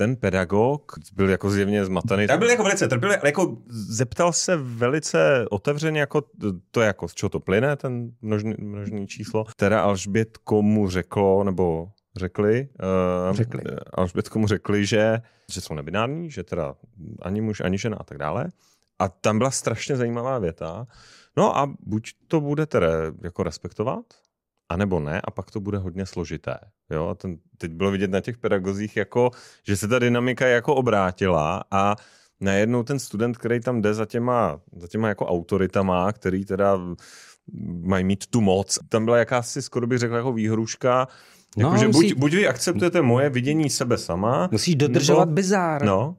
ten pedagog byl jako zjevně zmatený. Tak byl jako velice trpělivý, ale jako... Zeptal se velice otevřeně, jako to, jako z čeho to plyne, ten množný, množný číslo. Teda Alžbět mu řeklo, nebo řekli, uh, řekli. Alžbět mu řekli, že, že jsou nebinární, že teda ani muž, ani žena a tak dále. A tam byla strašně zajímavá věta. No a buď to budete re, jako respektovat, a nebo ne a pak to bude hodně složité. Jo? A ten, teď bylo vidět na těch pedagozích, jako, že se ta dynamika jako obrátila a najednou ten student, který tam jde za těma, za těma jako autoritama, který teda mají mít tu moc. Tam byla jakási, skoro bych řekl, jako výhruška, jako, no, že musí... buď, buď vy akceptujete moje vidění sebe sama. Musíš dodržovat nebo... bizár. No.